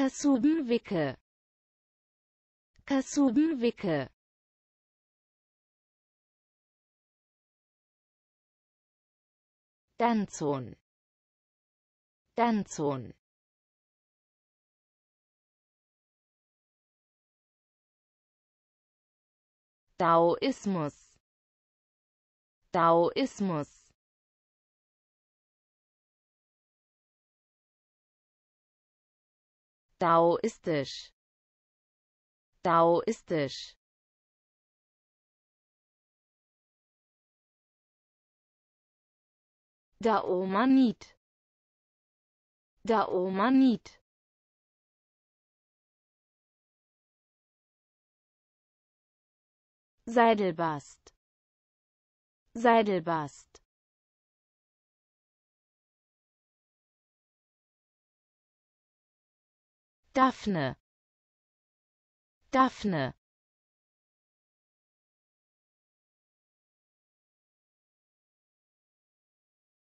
Kassubenwicke Kassubenwicke Danzon Danzon Daoismus Daoismus daoistisch daoistisch Daomanit Daomanit Seidelbast Seidelbast Daphne Daphne